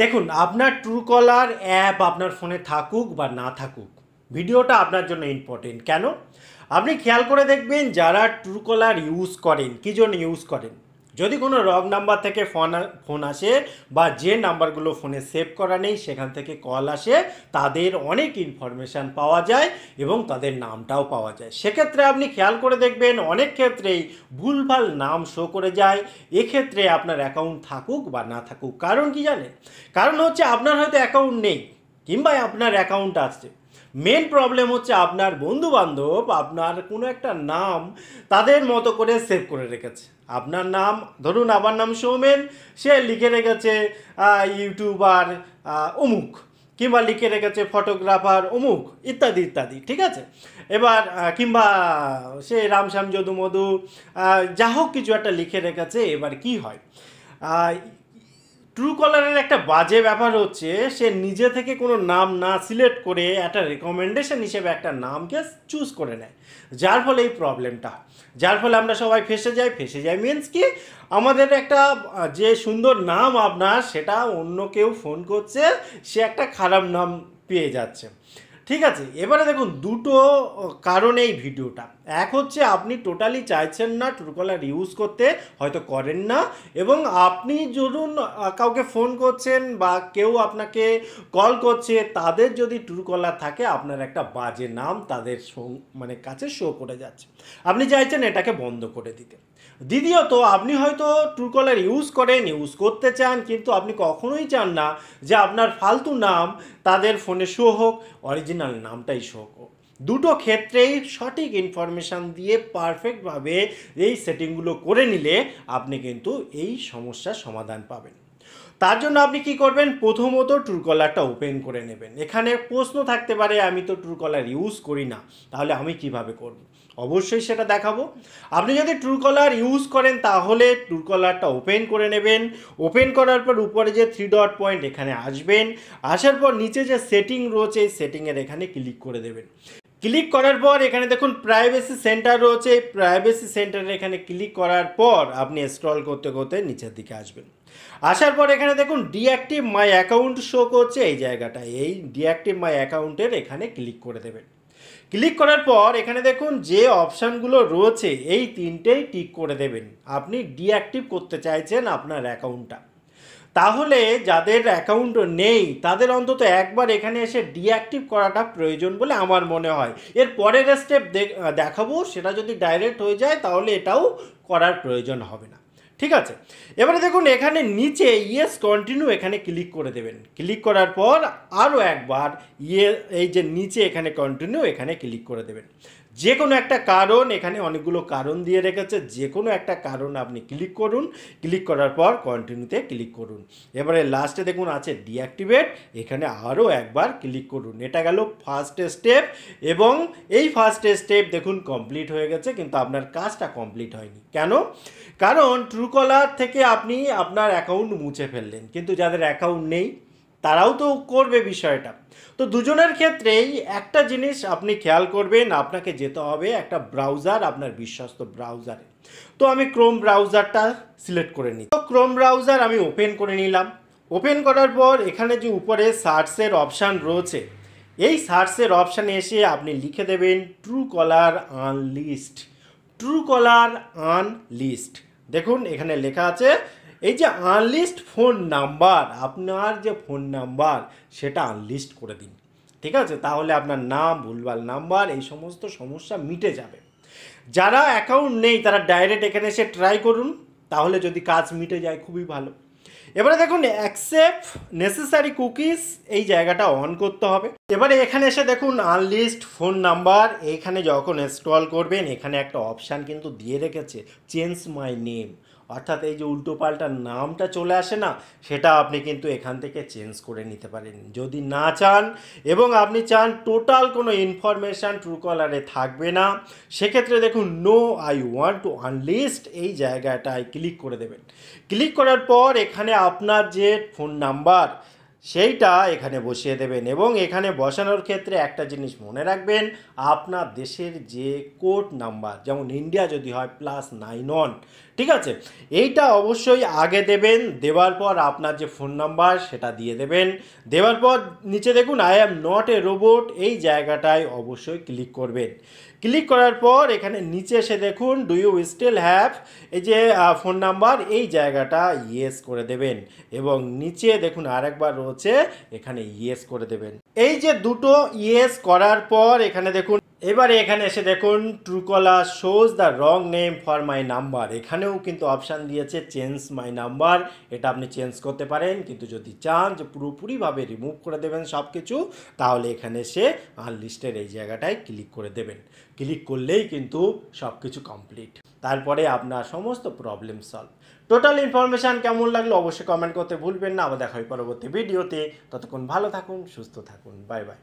দেখুন আপনার Truecaller app আপনার ফোনে থাকুক বা না থাকুক ভিডিওটা আপনার জন্য ইম্পর্টেন্ট কেন আপনি খেয়াল করে দেখবেন যারা ট্রুকলার ইউজ করেন কী জন্য ইউজ করেন যদি কোনো রং নাম্বার থেকে ফোন ফোন আসে বা যে নাম্বারগুলো ফোনে সেভ করা নেই সেখান থেকে কল আসে তাদের অনেক ইনফরমেশান পাওয়া যায় এবং তাদের নামটাও পাওয়া যায় সেক্ষেত্রে আপনি খেয়াল করে দেখবেন অনেক ক্ষেত্রেই ভুলভাল নাম শো করে যায় এক্ষেত্রে আপনার অ্যাকাউন্ট থাকুক বা না থাকুক কারণ কি জানে কারণ হচ্ছে আপনার হয়তো অ্যাকাউন্ট নেই কিংবা আপনার অ্যাকাউন্ট আসছে মেন প্রবলেম হচ্ছে আপনার বন্ধুবান্ধব আপনার কোনো একটা নাম তাদের মতো করে সেভ করে রেখেছে আপনার নাম ধরুন আমার নাম সৌমেন সে লিখে রেখেছে ইউটিউবার অমুক কিংবা লিখে রেখেছে ফটোগ্রাফার অমুক ইত্যাদি ইত্যাদি ঠিক আছে এবার কিংবা সে রামশ্যাম যদু মধু যা হোক কিছু একটা লিখে রেখেছে এবার কি হয় ট্রু কলারের একটা বাজে ব্যাপার হচ্ছে সে নিজে থেকে কোনো নাম না সিলেক্ট করে একটা রেকমেন্ডেশন হিসেবে একটা নামকে চুজ করে নেয় যার ফলে এই প্রবলেমটা যার ফলে আমরা সবাই ফেসে যাই ফেসে যাই মিনস কি আমাদের একটা যে সুন্দর নাম আপনার সেটা অন্য কেউ ফোন করছে সে একটা খারাপ নাম পেয়ে যাচ্ছে ঠিক আছে এবারে দেখুন দুটো কারণে এই ভিডিওটা এক হচ্ছে আপনি টোটালি চাইছেন না ট্রুকলার ইউজ করতে হয়তো করেন না এবং আপনি ধরুন কাউকে ফোন করছেন বা কেউ আপনাকে কল করছে তাদের যদি ট্রুকলার থাকে আপনার একটা বাজে নাম তাদের মানে কাছে শো করে যাচ্ছে আপনি চাইছেন এটাকে বন্ধ করে দিতে দ্বিতীয়ত আপনি হয়তো ট্রুকলার ইউজ করেন ইউজ করতে চান কিন্তু আপনি কখনোই চান না যে আপনার ফালতু নাম তাদের ফোনে শো হোক অরিজিন অরিজিনাল নামটাই শো দুটো ক্ষেত্রেই সঠিক ইনফরমেশান দিয়ে পারফেক্টভাবে এই সেটিংগুলো করে নিলে আপনি কিন্তু এই সমস্যার সমাধান পাবেন তার জন্য আপনি কি করবেন প্রথমত ট্রুকলারটা ওপেন করে নেবেন এখানে প্রশ্ন থাকতে পারে আমি তো ট্রুকলার ইউজ করি না তাহলে আমি কিভাবে করব। অবশ্যই সেটা দেখাবো আপনি যদি ট্রুকলার ইউজ করেন তাহলে ট্রুকলারটা ওপেন করে নেবেন ওপেন করার পর উপরে যে থ্রি ডট পয়েন্ট এখানে আসবেন আসার পর নিচে যে সেটিং রয়েছে এই সেটিংয়ের এখানে ক্লিক করে দেবেন ক্লিক করার পর এখানে দেখুন প্রাইভেসি সেন্টার রয়েছে প্রাইভেসি সেন্টারে এখানে ক্লিক করার পর আপনি স্ক্রল করতে করতে নিচের দিকে আসবেন আসার পর এখানে দেখুন ডিঅ্যাক্টিভ মাই অ্যাকাউন্ট শো করছে এই জায়গাটায় এই ডিঅ্যাক্টিভ মাই অ্যাকাউন্টের এখানে ক্লিক করে দেবেন ক্লিক করার পর এখানে দেখুন যে অপশানগুলো রয়েছে এই তিনটেই টিক করে দেবেন আপনি ডিঅ্যাক্টিভ করতে চাইছেন আপনার অ্যাকাউন্টটা তাহলে যাদের অ্যাকাউন্ট নেই তাদের অন্তত একবার এখানে এসে ডিঅ্যাক্টিভ করাটা প্রয়োজন বলে আমার মনে হয় এর পরের স্টেপ দেখাবো সেটা যদি ডাইরেক্ট হয়ে যায় তাহলে এটাও করার প্রয়োজন হবে না ঠিক আছে এবারে দেখুন এখানে নিচে ইয়েস কন্টিনিউ এখানে ক্লিক করে দেবেন ক্লিক করার পর আরও একবার ইয়ে এই যে নিচে এখানে কন্টিনিউ এখানে ক্লিক করে দেবেন যে কোনো একটা কারণ এখানে অনেকগুলো কারণ দিয়ে রেখেছে যে কোনো একটা কারণ আপনি ক্লিক করুন ক্লিক করার পর কন্টিনিউতে ক্লিক করুন এবারে লাস্টে দেখুন আছে ডিঅ্যাক্টিভেট এখানে আরও একবার ক্লিক করুন এটা গেল ফার্স্ট স্টেপ এবং এই ফার্স্ট স্টেপ দেখুন কমপ্লিট হয়ে গেছে কিন্তু আপনার কাজটা কমপ্লিট হয়নি কেন কারণ ট্রুকলার থেকে আপনি আপনার অ্যাকাউন্ট মুছে ফেললেন কিন্তু যাদের অ্যাকাউন্ট নেই তারাও তো করবে বিষয়টা তো দুজনের ক্ষেত্রেই একটা জিনিস আপনি খেয়াল করবেন আপনাকে যেতে হবে একটা ব্রাউজার আপনার বিশ্বস্ত ব্রাউজারে তো আমি ক্রোম ব্রাউজারটা সিলেক্ট করে নিই তো ক্রোম ব্রাউজার আমি ওপেন করে নিলাম ওপেন করার পর এখানে যে উপরে সার্চের অপশান রয়েছে এই সার্চের অপশানে এসে আপনি লিখে দেবেন Truecaller unlist Truecaller unlist দেখুন এখানে লেখা আছে এই যে আনলিস্ট ফোন নাম্বার আপনার যে ফোন নাম্বার সেটা আনলিস্ট করে দিন ঠিক আছে তাহলে আপনার নাম ভুলভাল নাম্বার এই সমস্ত সমস্যা মিটে যাবে যারা অ্যাকাউন্ট নেই তারা ডাইরেক্ট এখানে এসে ট্রাই করুন তাহলে যদি কাজ মিটে যায় খুবই ভালো এবারে দেখুন অ্যাকসেপ্ট নেসেসারি কুকিজ এই জায়গাটা অন করতে হবে এবারে এখানে এসে দেখুন আনলিস্ট ফোন নাম্বার এখানে যখন ইনস্টল করবেন এখানে একটা অপশান কিন্তু দিয়ে রেখেছে চেঞ্জ মাই নেম অর্থাৎ এই যে উল্টোপাল্টা নামটা চলে আসে না সেটা আপনি কিন্তু এখান থেকে চেঞ্জ করে নিতে পারেন যদি না চান এবং আপনি চান টোটাল কোনো ইনফরমেশান ট্রুকলারে থাকবে না সেক্ষেত্রে দেখুন no I want to unlist এই জায়গাটায় ক্লিক করে দেবেন ক্লিক করার পর এখানে আপনার যে ফোন নাম্বার সেইটা এখানে বসিয়ে দেবেন এবং এখানে বসানোর ক্ষেত্রে একটা জিনিস মনে রাখবেন আপনার দেশের যে কোড নাম্বার যেমন ইন্ডিয়া যদি হয় প্লাস নাইন ওয়ান ঠিক আছে এইটা অবশ্যই আগে দেবেন দেওয়ার পর আপনার যে ফোন নাম্বার সেটা দিয়ে দেবেন দেওয়ার পর নিচে দেখুন I am not a robot এই জায়গাটায় অবশ্যই ক্লিক করবেন ক্লিক করার পর এখানে নিচে এসে দেখুন ডু ইউ স্টিল হ্যাভ এই যে ফোন নাম্বার এই জায়গাটা ইয়েস করে দেবেন এবং নিচে দেখুন আরেকবার রোজ হচ্ছে এখানে ইয়েস করে দেবেন এই যে দুটো ইয়েস করার পর এখানে দেখুন এবারে এখানে এসে দেখুন Truecaller shows the wrong name for my number এখানেও কিন্তু অপশান দিয়েছে চেঞ্জ মাই নাম্বার এটা আপনি চেঞ্জ করতে পারেন কিন্তু যদি চান যে পুরোপুরিভাবে রিমুভ করে দেবেন সব কিছু তাহলে এখানে এসে আনলিস্টের এই জায়গাটায় ক্লিক করে দেবেন ক্লিক করলেই কিন্তু সব কিছু কমপ্লিট তারপরে আপনার সমস্ত প্রবলেম সলভ টোটাল ইনফরমেশান কেমন লাগলো অবশ্যই কমেন্ট করতে ভুলবেন না আবার দেখা হয় পরবর্তী ভিডিওতে ততক্ষণ ভালো থাকুন সুস্থ থাকুন বাই বাই